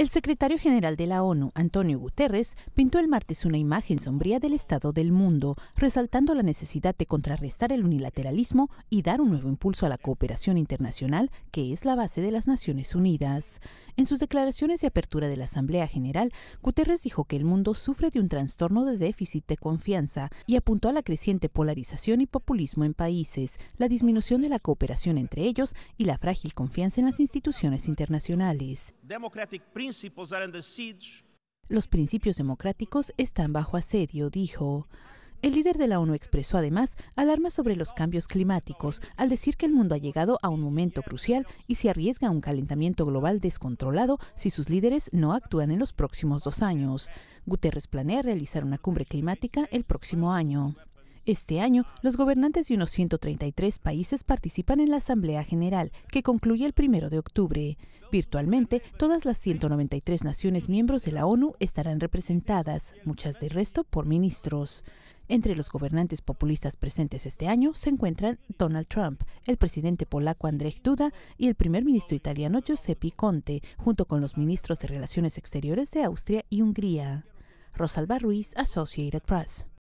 El secretario general de la ONU, Antonio Guterres, pintó el martes una imagen sombría del estado del mundo, resaltando la necesidad de contrarrestar el unilateralismo y dar un nuevo impulso a la cooperación internacional, que es la base de las Naciones Unidas. En sus declaraciones de apertura de la Asamblea General, Guterres dijo que el mundo sufre de un trastorno de déficit de confianza y apuntó a la creciente polarización y populismo en países, la disminución de la cooperación entre ellos y la frágil confianza en las instituciones internacionales. Los principios democráticos están bajo asedio, dijo. El líder de la ONU expresó además alarma sobre los cambios climáticos al decir que el mundo ha llegado a un momento crucial y se arriesga a un calentamiento global descontrolado si sus líderes no actúan en los próximos dos años. Guterres planea realizar una cumbre climática el próximo año. Este año, los gobernantes de unos 133 países participan en la Asamblea General, que concluye el 1 de octubre. Virtualmente, todas las 193 naciones miembros de la ONU estarán representadas, muchas del resto por ministros. Entre los gobernantes populistas presentes este año se encuentran Donald Trump, el presidente polaco Andrzej Duda y el primer ministro italiano Giuseppe Conte, junto con los ministros de Relaciones Exteriores de Austria y Hungría. Rosalba Ruiz, Associated Press.